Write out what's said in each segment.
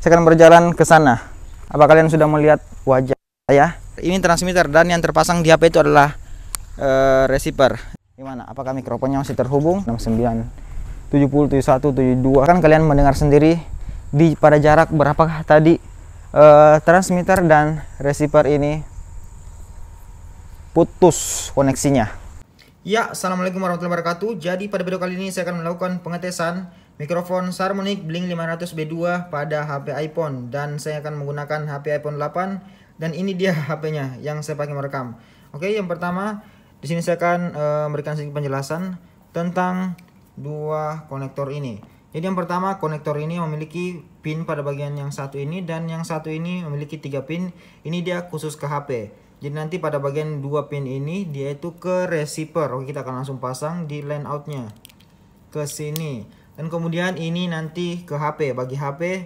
Saya akan berjalan ke sana. Apa kalian sudah melihat wajah saya? Ini transmitter dan yang terpasang di HP itu adalah uh, receiver. Gimana? Apakah mikrofonnya masih terhubung? 69, 70, 71, 72. Kan kalian mendengar sendiri di pada jarak berapakah tadi uh, transmitter dan receiver ini putus koneksinya. Ya, Assalamualaikum warahmatullahi wabarakatuh. Jadi pada video kali ini saya akan melakukan pengetesan Mikrofon Sarmonic Blink 500 B2 pada HP iPhone dan saya akan menggunakan HP iPhone 8 dan ini dia HP-nya yang saya pakai merekam. Oke, yang pertama di sini saya akan eh, memberikan sedikit penjelasan tentang dua konektor ini. Jadi yang pertama konektor ini memiliki pin pada bagian yang satu ini dan yang satu ini memiliki tiga pin. Ini dia khusus ke HP. Jadi nanti pada bagian dua pin ini dia itu ke receiver. Oke, kita akan langsung pasang di line outnya ke sini dan kemudian ini nanti ke HP bagi HP uh,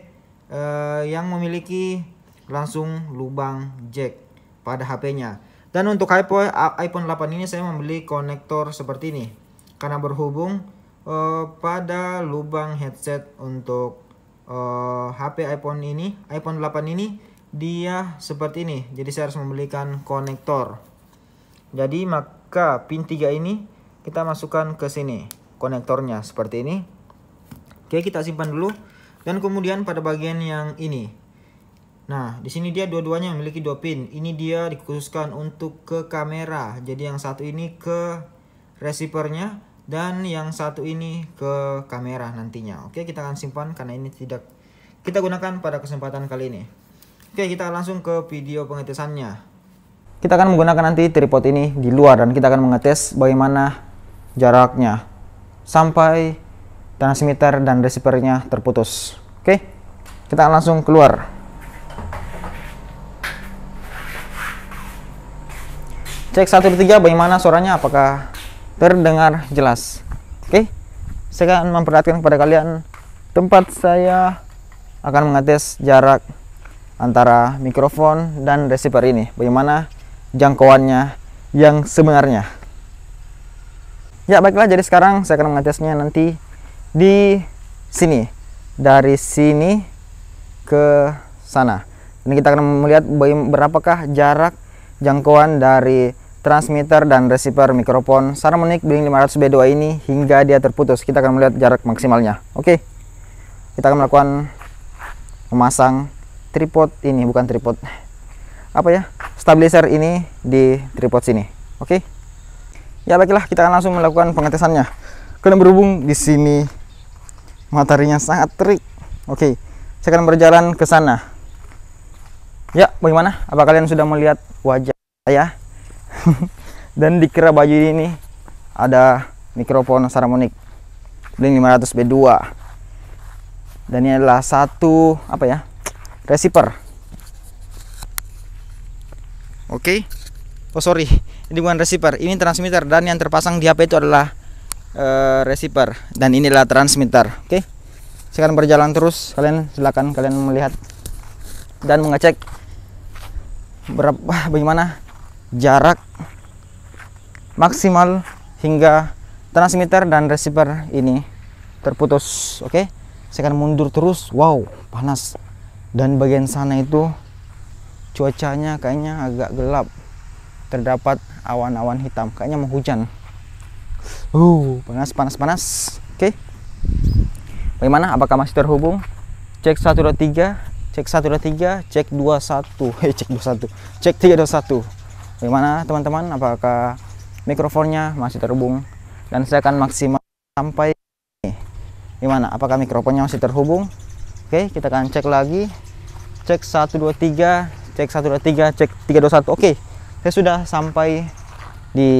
eh, yang memiliki langsung lubang jack pada HP-nya dan untuk iPhone iPhone 8 ini saya membeli konektor seperti ini karena berhubung uh, pada lubang headset untuk uh, eh, HP iPhone ini iPhone 8 ini dia seperti ini jadi saya harus membelikan konektor jadi maka pin 3 ini kita masukkan ke sini konektornya seperti ini Oke, kita simpan dulu. Dan kemudian pada bagian yang ini. Nah, di sini dia dua-duanya memiliki dua pin. Ini dia dikhususkan untuk ke kamera. Jadi yang satu ini ke receivernya dan yang satu ini ke kamera nantinya. Oke, kita akan simpan karena ini tidak kita gunakan pada kesempatan kali ini. Oke, kita langsung ke video pengetesannya. Kita akan menggunakan nanti tripod ini di luar dan kita akan mengetes bagaimana jaraknya sampai transmitter dan receivernya terputus. Oke, kita langsung keluar. Cek satu tiga. bagaimana suaranya apakah terdengar jelas. Oke. Saya akan memperhatikan kepada kalian tempat saya akan mengetes jarak antara mikrofon dan receiver ini. Bagaimana jangkauannya yang sebenarnya. Ya baiklah jadi sekarang saya akan mengetesnya nanti di sini dari sini ke sana dan kita akan melihat berapakah jarak jangkauan dari transmitter dan receiver mikrofon Saramonic Blink 500B2 ini hingga dia terputus kita akan melihat jarak maksimalnya oke kita akan melakukan memasang tripod ini bukan tripod apa ya stabilizer ini di tripod sini oke ya baiklah kita akan langsung melakukan pengetesannya kalian berhubung di sini mataharinya sangat terik oke okay, saya akan berjalan ke sana ya bagaimana apa kalian sudah melihat wajah saya dan dikira baju ini ada mikrofon Saramonic Blink 500 B2 dan ini adalah satu apa ya receiver oke okay. oh sorry ini bukan receiver ini transmitter dan yang terpasang di HP itu adalah uh, receiver dan inilah transmitter oke okay? sekarang berjalan terus kalian silakan kalian melihat dan mengecek berapa bagaimana jarak maksimal hingga transmitter dan receiver ini terputus oke okay? sekarang mundur terus wow panas dan bagian sana itu cuacanya kayaknya agak gelap terdapat awan-awan hitam kayaknya mau hujan Uh, panas, panas, panas. Oke. Okay. Bagaimana? Apakah masih terhubung? Cek 123, cek 123, cek 21. Hei, eh, cek 21. Cek 321. Bagaimana teman-teman? Apakah mikrofonnya masih terhubung? Dan saya akan maksimal sampai gimana? Apakah mikrofonnya masih terhubung? Oke, okay, kita akan cek lagi. Cek 123, cek 123, cek 321. Oke. Okay. Saya sudah sampai di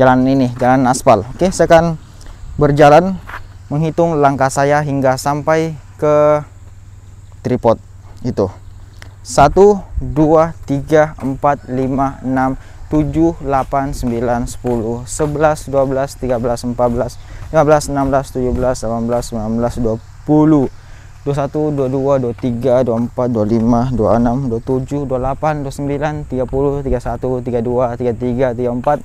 jalan ini, jalan aspal. Oke, saya akan berjalan menghitung langkah saya hingga sampai ke tripod itu. 1 2 3 4 5 6 7 8 9 10 11 12 13 14 15 16 17 18 19 20 20 21, 22, 23, 24, 25, 26, 27, 28, 29, 30, 31, 32, 33, 34,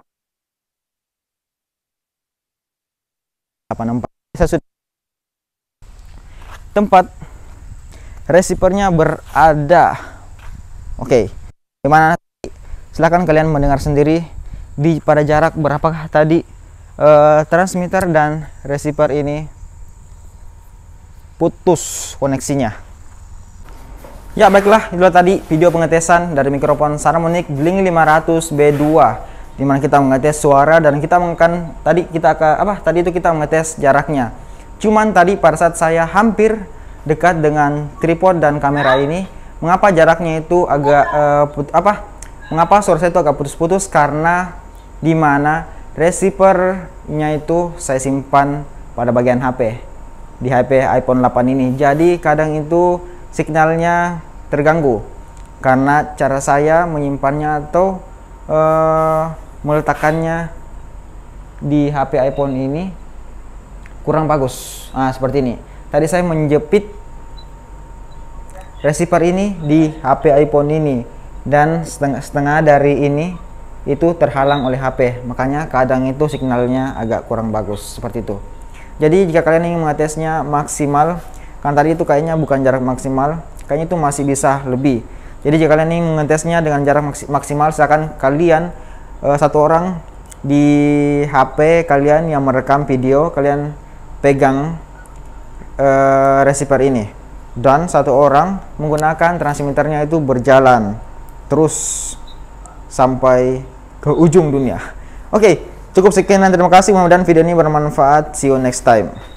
84 saya sudah tempat receivernya berada oke okay. gimana silahkan kalian mendengar sendiri di pada jarak berapakah tadi uh, transmitter dan receiver ini putus koneksinya ya baiklah itu tadi video pengetesan dari mikrofon Saramonic Bling 500 B2 dimana kita mengetes suara dan kita mengkan tadi kita ke apa tadi itu kita mengetes jaraknya. Cuman tadi pada saat saya hampir dekat dengan tripod dan kamera ini, mengapa jaraknya itu agak uh, put, apa? Mengapa suara saya itu agak putus-putus karena di mana receivernya itu saya simpan pada bagian HP di HP iPhone 8 ini. Jadi kadang itu signalnya terganggu karena cara saya menyimpannya atau uh, meletakkannya di HP iPhone ini kurang bagus. Nah, seperti ini. Tadi saya menjepit receiver ini di HP iPhone ini dan setengah, setengah dari ini itu terhalang oleh HP. Makanya kadang itu signalnya agak kurang bagus seperti itu. Jadi jika kalian ingin mengetesnya maksimal, kan tadi itu kayaknya bukan jarak maksimal, kayaknya itu masih bisa lebih. Jadi jika kalian ingin mengetesnya dengan jarak maksimal, silakan kalian uh, satu orang di HP kalian yang merekam video, kalian pegang uh, receiver ini. Dan satu orang menggunakan transmitternya itu berjalan terus sampai ke ujung dunia. Oke, okay, cukup sekian dan terima kasih. Mudah-mudahan video ini bermanfaat. See you next time.